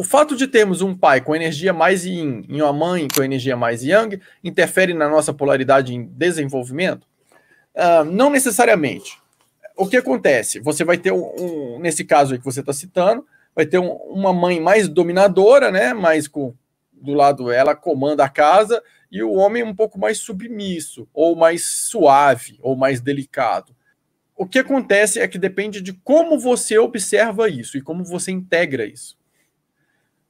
O fato de termos um pai com energia mais yin e uma mãe com energia mais yang interfere na nossa polaridade em desenvolvimento? Uh, não necessariamente. O que acontece? Você vai ter, um, um nesse caso aí que você está citando, vai ter um, uma mãe mais dominadora, né? Mais com, do lado ela comanda a casa e o homem um pouco mais submisso, ou mais suave, ou mais delicado. O que acontece é que depende de como você observa isso e como você integra isso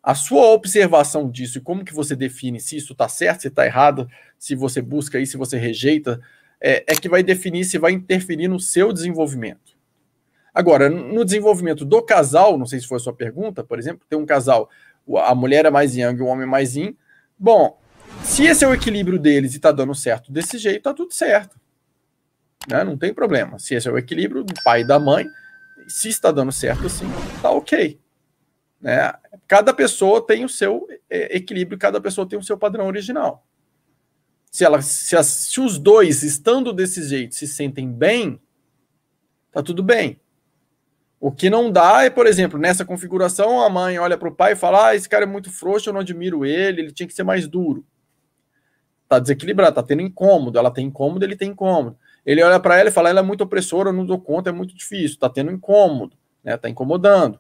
a sua observação disso e como que você define se isso está certo, se está errado, se você busca e se você rejeita, é, é, que vai definir se vai interferir no seu desenvolvimento. Agora, no desenvolvimento do casal, não sei se foi a sua pergunta, por exemplo, tem um casal, a mulher é mais yang e o homem é mais yin. Bom, se esse é o equilíbrio deles e está dando certo desse jeito, está tudo certo. Né? Não tem problema. Se esse é o equilíbrio do pai e da mãe, se está dando certo assim, tá ok. Né? Cada pessoa tem o seu é, equilíbrio, cada pessoa tem o seu padrão original. Se, ela, se, as, se os dois, estando desse jeito, se sentem bem, tá tudo bem. O que não dá é, por exemplo, nessa configuração, a mãe olha para o pai e fala: ah, esse cara é muito frouxo, eu não admiro ele, ele tinha que ser mais duro. Tá desequilibrado, tá tendo incômodo, ela tem incômodo, ele tem incômodo. Ele olha para ela e fala: ela é muito opressora, eu não dou conta, é muito difícil, tá tendo incômodo, né? Tá incomodando,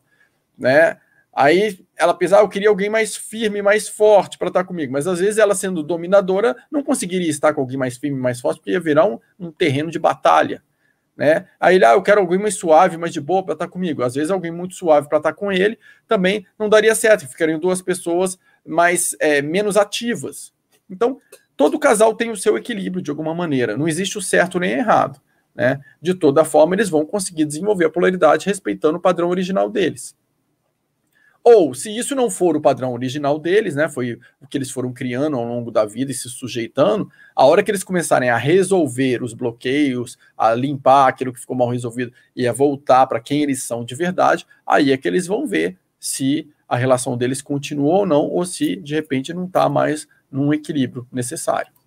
né? Aí ela pensa, ah, eu queria alguém mais firme, mais forte para estar comigo. Mas às vezes ela, sendo dominadora, não conseguiria estar com alguém mais firme, mais forte, porque ia virar um, um terreno de batalha. Né? Aí ele, ah, eu quero alguém mais suave, mais de boa para estar comigo. Às vezes alguém muito suave para estar com ele também não daria certo, ficariam duas pessoas mais é, menos ativas. Então, todo casal tem o seu equilíbrio de alguma maneira. Não existe o certo nem o errado. Né? De toda forma, eles vão conseguir desenvolver a polaridade respeitando o padrão original deles. Ou, se isso não for o padrão original deles, né, foi o que eles foram criando ao longo da vida e se sujeitando, a hora que eles começarem a resolver os bloqueios, a limpar aquilo que ficou mal resolvido e a voltar para quem eles são de verdade, aí é que eles vão ver se a relação deles continua ou não, ou se de repente não está mais num equilíbrio necessário.